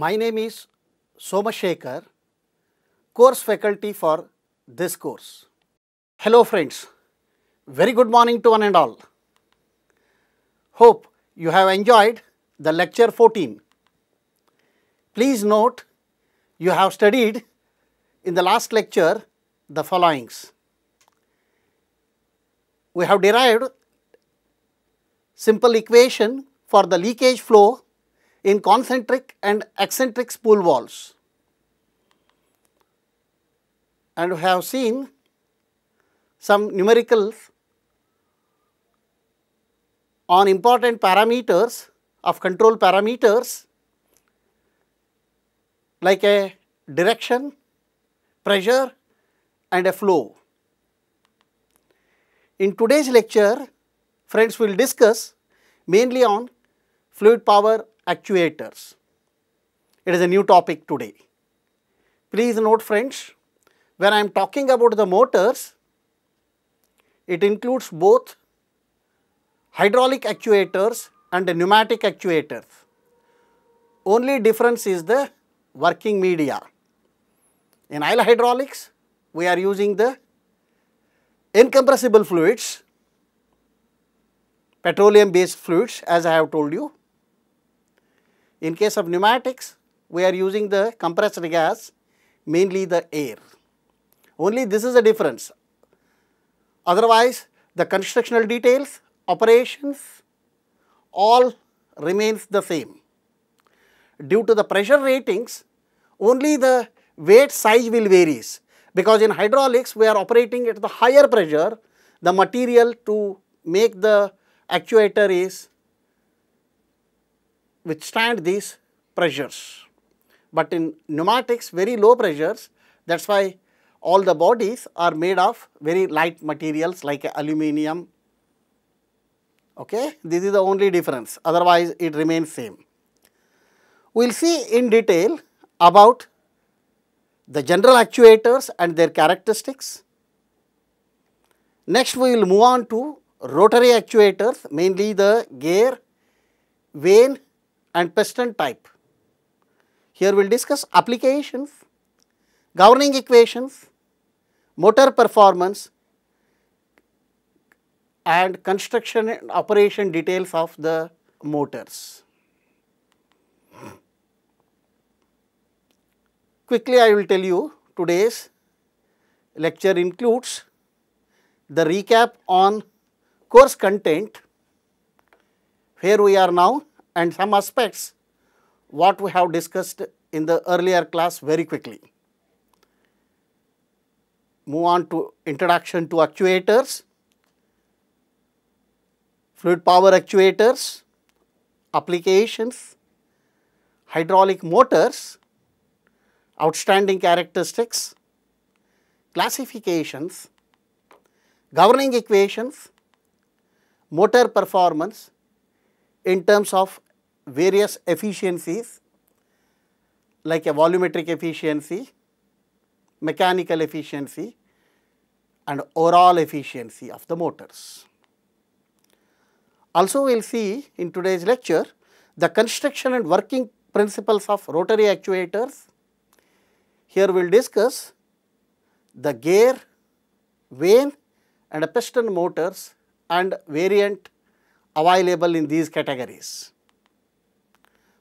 My name is Somashekhar, course faculty for this course. Hello friends, very good morning to one and all. Hope you have enjoyed the lecture 14. Please note you have studied in the last lecture the followings. We have derived simple equation for the leakage flow in concentric and eccentric spool walls. And we have seen some numericals on important parameters of control parameters like a direction, pressure and a flow. In today's lecture, friends, will discuss mainly on fluid power actuators. It is a new topic today. Please note friends, when I am talking about the motors, it includes both hydraulic actuators and pneumatic actuators. Only difference is the working media. In oil hydraulics, we are using the incompressible fluids, petroleum based fluids as I have told you. In case of pneumatics, we are using the compressed gas, mainly the air. Only this is the difference. Otherwise, the constructional details, operations, all remains the same. Due to the pressure ratings, only the weight size will varies because in hydraulics we are operating at the higher pressure, the material to make the actuator is withstand these pressures. But in pneumatics, very low pressures, that is why all the bodies are made of very light materials like aluminium. Okay? This is the only difference, otherwise it remains same. We will see in detail about the general actuators and their characteristics. Next, we will move on to rotary actuators, mainly the gear, vane and piston type. Here we will discuss applications, governing equations, motor performance and construction and operation details of the motors. Quickly I will tell you today's lecture includes the recap on course content where we are now and some aspects what we have discussed in the earlier class very quickly. Move on to introduction to actuators, fluid power actuators, applications, hydraulic motors, outstanding characteristics, classifications, governing equations, motor performance in terms of various efficiencies like a volumetric efficiency, mechanical efficiency and overall efficiency of the motors. Also, we will see in today's lecture the construction and working principles of rotary actuators. Here we will discuss the gear, vane and piston motors and variant available in these categories.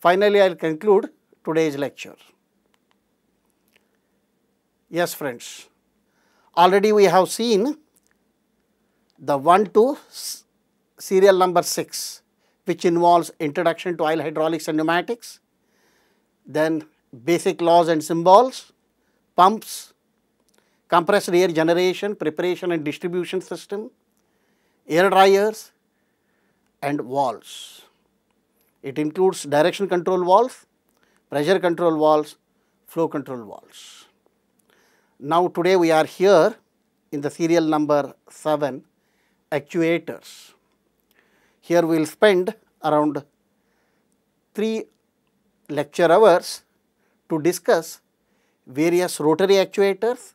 Finally, I will conclude today's lecture. Yes, friends, already we have seen the 1 to serial number 6, which involves introduction to oil hydraulics and pneumatics, then basic laws and symbols, pumps, compressed air generation, preparation and distribution system, air dryers and walls. It includes direction control valves, pressure control valves, flow control valves. Now, today we are here in the serial number 7 actuators. Here we will spend around 3 lecture hours to discuss various rotary actuators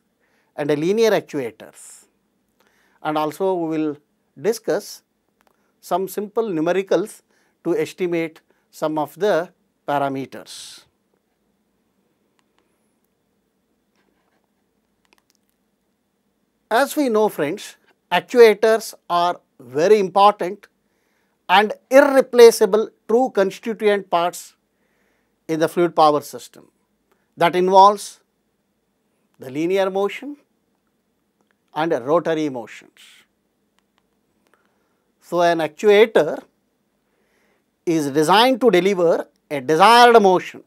and linear actuators and also we will discuss some simple numericals to estimate some of the parameters. As we know friends, actuators are very important and irreplaceable true constituent parts in the fluid power system. That involves the linear motion and rotary motions. So, an actuator is designed to deliver a desired motion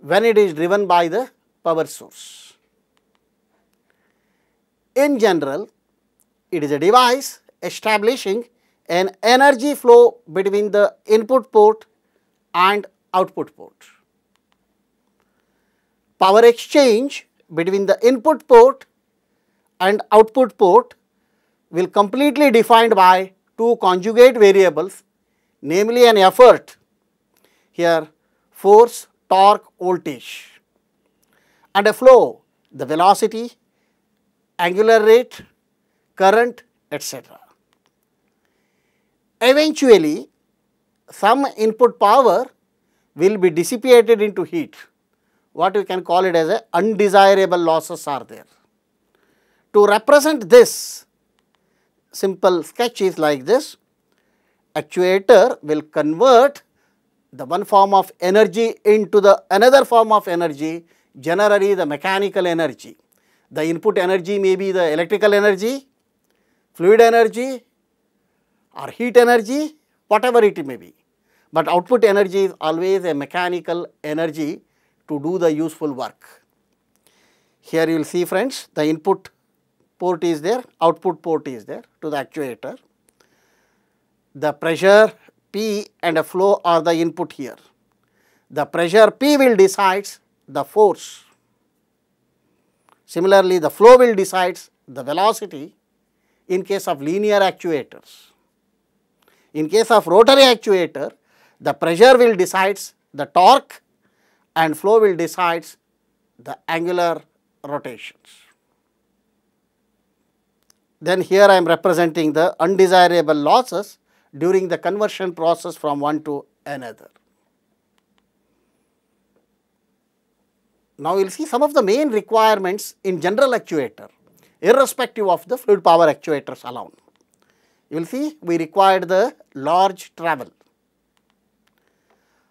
when it is driven by the power source. In general, it is a device establishing an energy flow between the input port and output port. Power exchange between the input port and output port will completely defined by two conjugate variables namely an effort here force, torque, voltage and a flow the velocity, angular rate, current etc. Eventually some input power will be dissipated into heat what we can call it as a undesirable losses are there. To represent this simple sketch is like this actuator will convert the one form of energy into the another form of energy, generally the mechanical energy. The input energy may be the electrical energy, fluid energy or heat energy, whatever it may be. But output energy is always a mechanical energy to do the useful work. Here you will see friends, the input port is there, output port is there to the actuator. The pressure P and a flow are the input here. The pressure P will decides the force. Similarly, the flow will decides the velocity in case of linear actuators. In case of rotary actuator, the pressure will decides the torque and flow will decides the angular rotations. Then here I am representing the undesirable losses during the conversion process from one to another. Now, we will see some of the main requirements in general actuator irrespective of the fluid power actuators alone. You will see we required the large travel,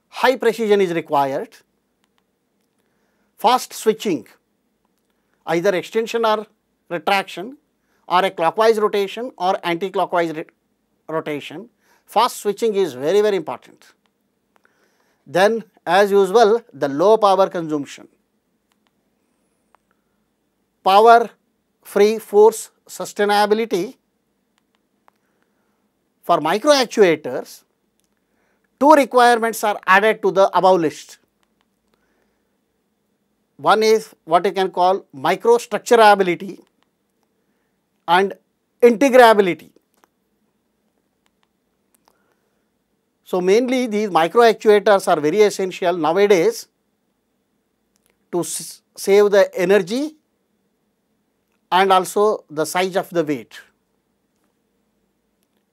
high precision is required, fast switching either extension or retraction or a clockwise rotation or anti-clockwise rotation, fast switching is very, very important. Then as usual, the low power consumption. Power, free force, sustainability. For microactuators, two requirements are added to the above list. One is what you can call microstructurability and integrability. So, mainly these micro actuators are very essential nowadays to save the energy and also the size of the weight.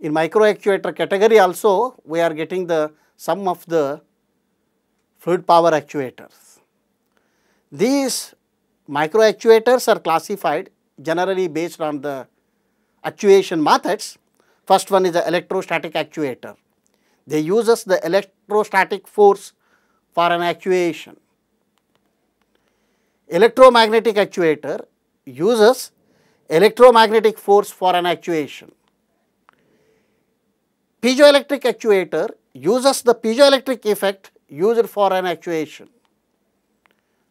In micro actuator category also we are getting the sum of the fluid power actuators. These micro actuators are classified generally based on the actuation methods. First one is the electrostatic actuator they uses the electrostatic force for an actuation. Electromagnetic actuator uses electromagnetic force for an actuation. Piezoelectric actuator uses the piezoelectric effect used for an actuation.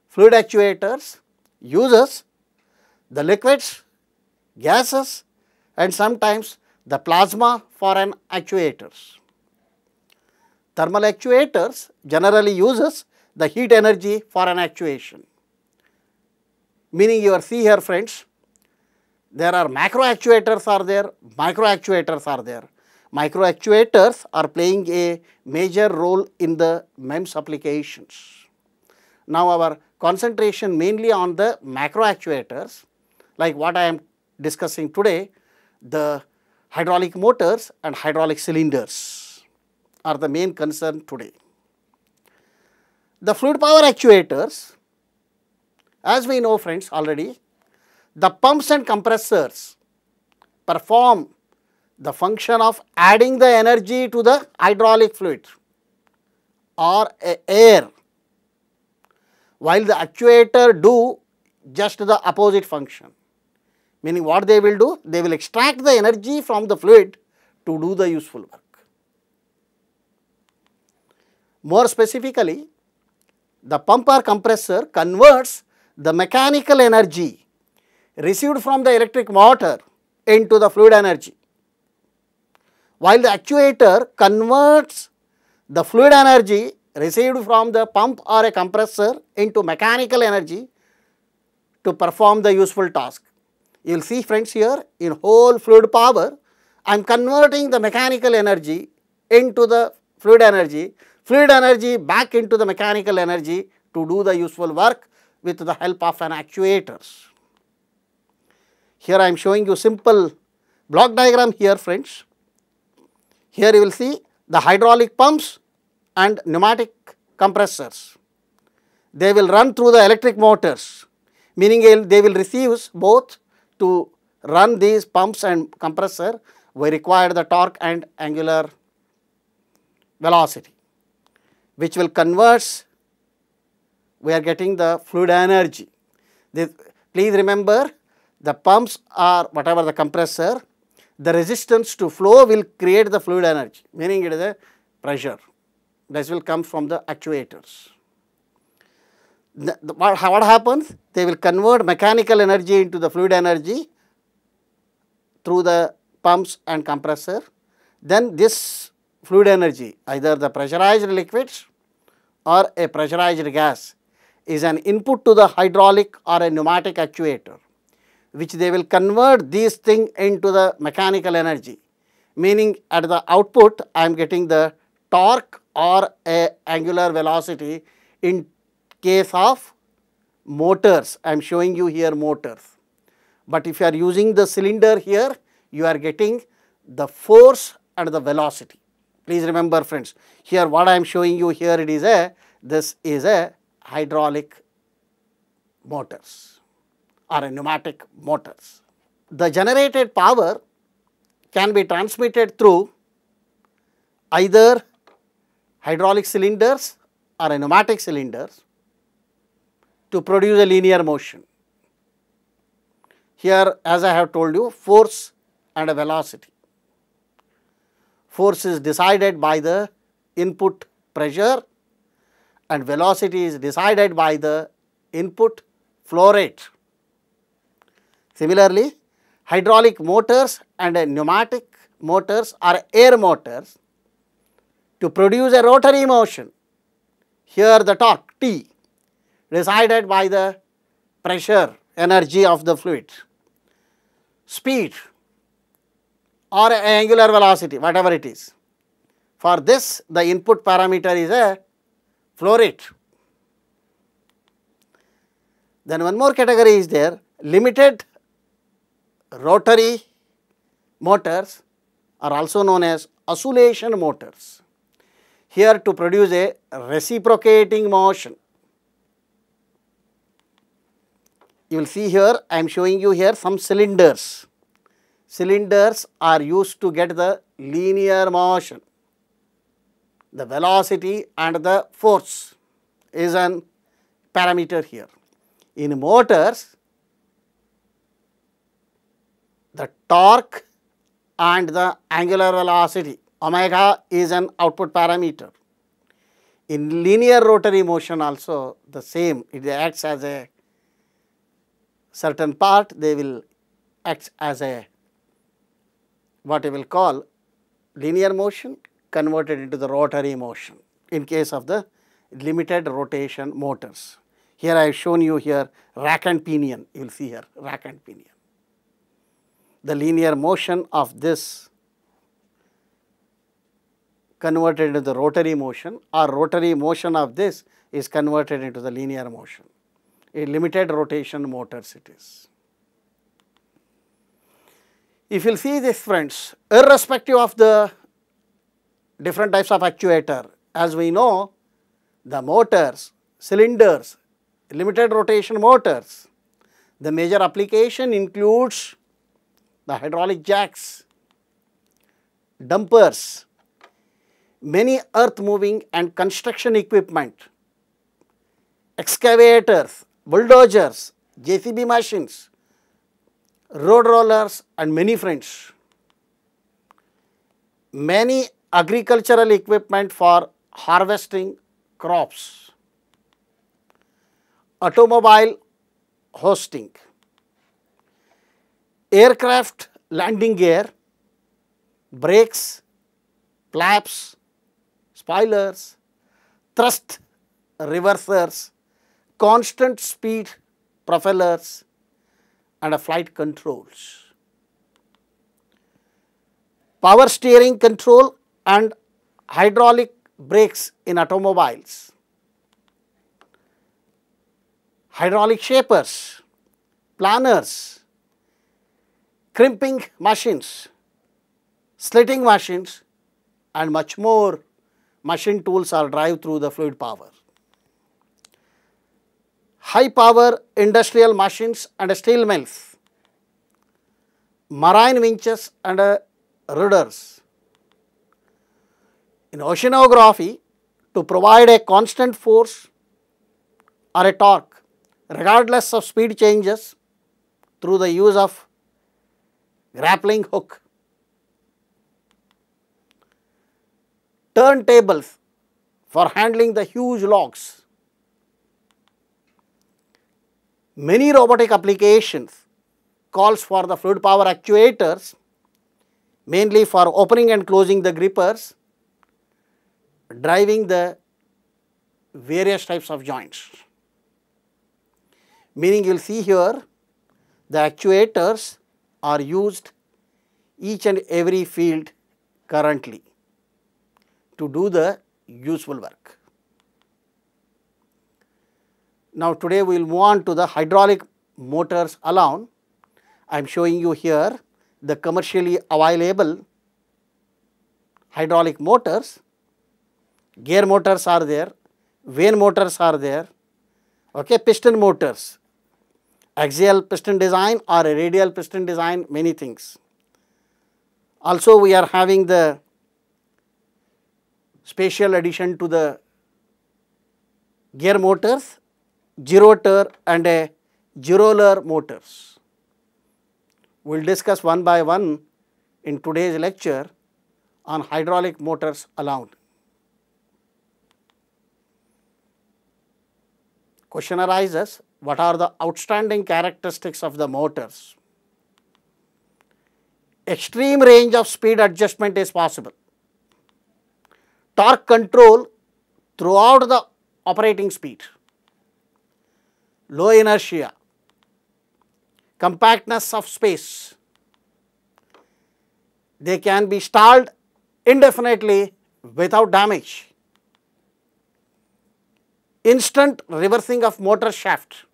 Fluid actuators uses the liquids, gases and sometimes the plasma for an actuators. Thermal actuators generally uses the heat energy for an actuation. Meaning you are see here friends, there are macro actuators are there, micro actuators are there. Micro actuators are playing a major role in the MEMS applications. Now our concentration mainly on the macro actuators like what I am discussing today, the hydraulic motors and hydraulic cylinders are the main concern today. The fluid power actuators, as we know friends already, the pumps and compressors perform the function of adding the energy to the hydraulic fluid or air, while the actuator do just the opposite function. Meaning what they will do? They will extract the energy from the fluid to do the useful work. More specifically, the pump or compressor converts the mechanical energy received from the electric motor into the fluid energy, while the actuator converts the fluid energy received from the pump or a compressor into mechanical energy to perform the useful task. You will see friends here in whole fluid power, I am converting the mechanical energy into the fluid energy fluid energy back into the mechanical energy to do the useful work with the help of an actuators. Here I am showing you simple block diagram here friends. Here you will see the hydraulic pumps and pneumatic compressors. They will run through the electric motors, meaning they will receive both to run these pumps and compressor, we require the torque and angular velocity which will converse, we are getting the fluid energy. This, please remember the pumps are whatever the compressor, the resistance to flow will create the fluid energy, meaning it is a pressure. This will come from the actuators. The, the, what, what happens? They will convert mechanical energy into the fluid energy through the pumps and compressor. Then this fluid energy, either the pressurized liquids or a pressurized gas is an input to the hydraulic or a pneumatic actuator, which they will convert these thing into the mechanical energy, meaning at the output I am getting the torque or a angular velocity in case of motors, I am showing you here motors. But if you are using the cylinder here, you are getting the force and the velocity. Please remember friends, here what I am showing you here it is a, this is a hydraulic motors or a pneumatic motors. The generated power can be transmitted through either hydraulic cylinders or pneumatic cylinders to produce a linear motion. Here as I have told you force and a velocity force is decided by the input pressure and velocity is decided by the input flow rate. Similarly, hydraulic motors and pneumatic motors are air motors to produce a rotary motion. Here the torque T decided by the pressure energy of the fluid. Speed or angular velocity, whatever it is. For this, the input parameter is a flow rate. Then one more category is there, limited rotary motors are also known as oscillation motors. Here to produce a reciprocating motion. You will see here, I am showing you here some cylinders cylinders are used to get the linear motion. The velocity and the force is an parameter here. In motors, the torque and the angular velocity omega is an output parameter. In linear rotary motion also the same, it acts as a certain part, they will act as a what we will call linear motion converted into the rotary motion in case of the limited rotation motors. Here I have shown you here rack and pinion, you will see here rack and pinion. The linear motion of this converted into the rotary motion or rotary motion of this is converted into the linear motion, a limited rotation motors it is if you will see this friends, irrespective of the different types of actuator, as we know the motors, cylinders, limited rotation motors, the major application includes the hydraulic jacks, dumpers, many earth moving and construction equipment, excavators, bulldozers, JCB machines, road rollers and many friends. Many agricultural equipment for harvesting crops, automobile hosting, aircraft landing gear, brakes, flaps, spoilers, thrust reversers, constant speed propellers, and flight controls. Power steering control and hydraulic brakes in automobiles. Hydraulic shapers, planers, crimping machines, slitting machines and much more machine tools are drive through the fluid power high power industrial machines and steel mills, marine winches and rudders. In oceanography, to provide a constant force or a torque regardless of speed changes through the use of grappling hook. Turntables for handling the huge logs many robotic applications calls for the fluid power actuators mainly for opening and closing the grippers, driving the various types of joints. Meaning you will see here the actuators are used each and every field currently to do the useful work. Now, today we will move on to the hydraulic motors alone. I am showing you here the commercially available hydraulic motors. Gear motors are there, vane motors are there, okay, piston motors, axial piston design or a radial piston design, many things. Also, we are having the special addition to the gear motors gyrotor and a gyrolar motors. We will discuss one by one in today's lecture on hydraulic motors alone. Question arises, what are the outstanding characteristics of the motors? Extreme range of speed adjustment is possible. Torque control throughout the operating speed low inertia, compactness of space, they can be stalled indefinitely without damage. Instant reversing of motor shaft,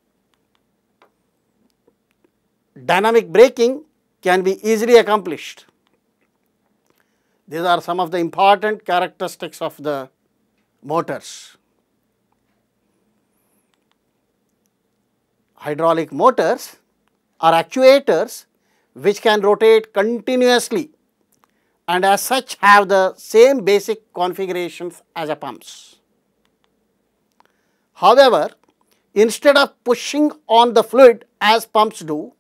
dynamic braking can be easily accomplished. These are some of the important characteristics of the motors. hydraulic motors are actuators which can rotate continuously and as such have the same basic configurations as a pumps. However, instead of pushing on the fluid as pumps do,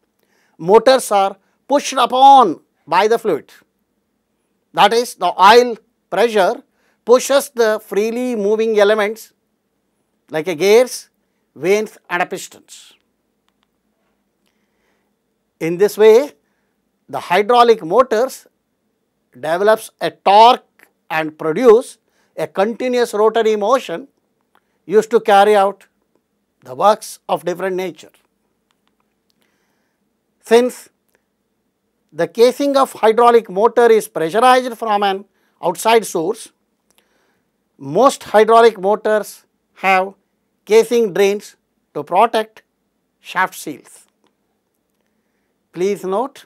motors are pushed upon by the fluid. That is the oil pressure pushes the freely moving elements like a gears, vanes and a pistons. In this way, the hydraulic motors develops a torque and produce a continuous rotary motion used to carry out the works of different nature. Since the casing of hydraulic motor is pressurized from an outside source, most hydraulic motors have casing drains to protect shaft seals. Please note,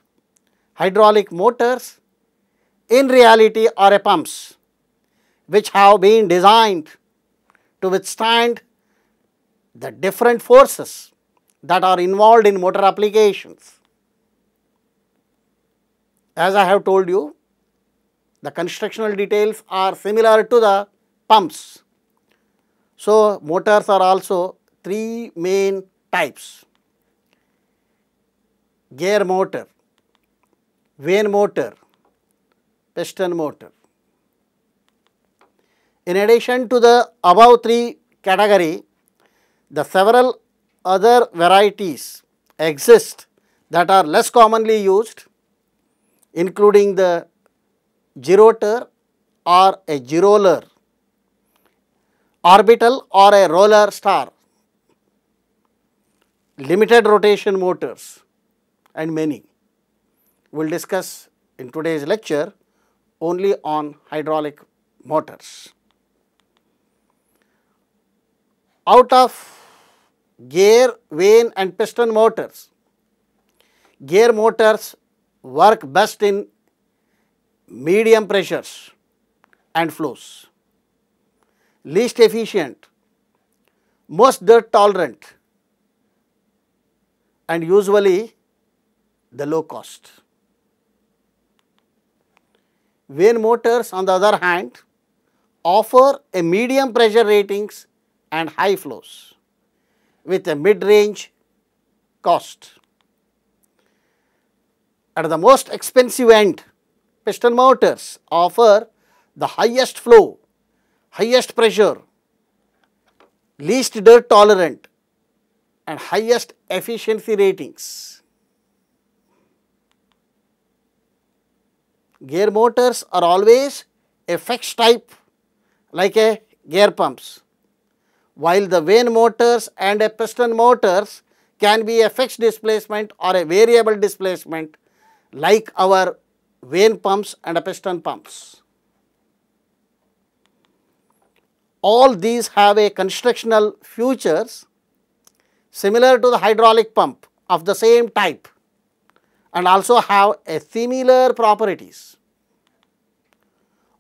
hydraulic motors in reality are a pumps which have been designed to withstand the different forces that are involved in motor applications. As I have told you, the constructional details are similar to the pumps. So, motors are also three main types gear motor, vane motor, piston motor. In addition to the above three category, the several other varieties exist that are less commonly used including the gyrotor or a gyroller, orbital or a roller star, limited rotation motors, and many. We will discuss in today's lecture only on hydraulic motors. Out of gear, vane and piston motors, gear motors work best in medium pressures and flows, least efficient, most dirt tolerant and usually the low cost. Vane motors on the other hand offer a medium pressure ratings and high flows with a mid-range cost. At the most expensive end, piston motors offer the highest flow, highest pressure, least dirt tolerant and highest efficiency ratings. gear motors are always a fixed type like a gear pumps, while the vane motors and a piston motors can be a fixed displacement or a variable displacement like our vane pumps and a piston pumps. All these have a constructional features similar to the hydraulic pump of the same type and also have a similar properties.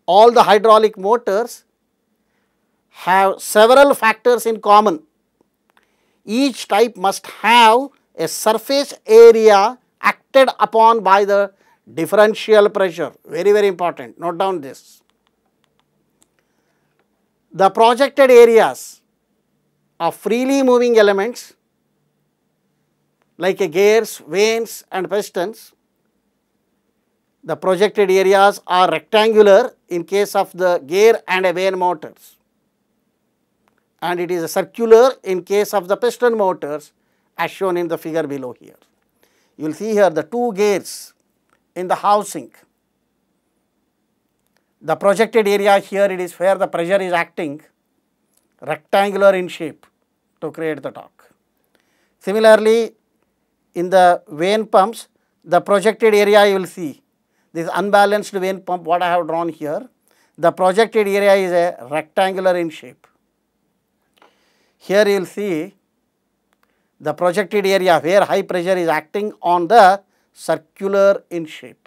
All the hydraulic motors have several factors in common. Each type must have a surface area acted upon by the differential pressure. Very, very important. Note down this. The projected areas of freely moving elements like a gears, vanes and pistons. The projected areas are rectangular in case of the gear and a vane motors and it is circular in case of the piston motors as shown in the figure below here. You will see here the two gears in the housing. The projected area here it is where the pressure is acting rectangular in shape to create the torque. Similarly, in the vein pumps, the projected area you will see. This unbalanced vein pump what I have drawn here, the projected area is a rectangular in shape. Here you will see the projected area where high pressure is acting on the circular in shape.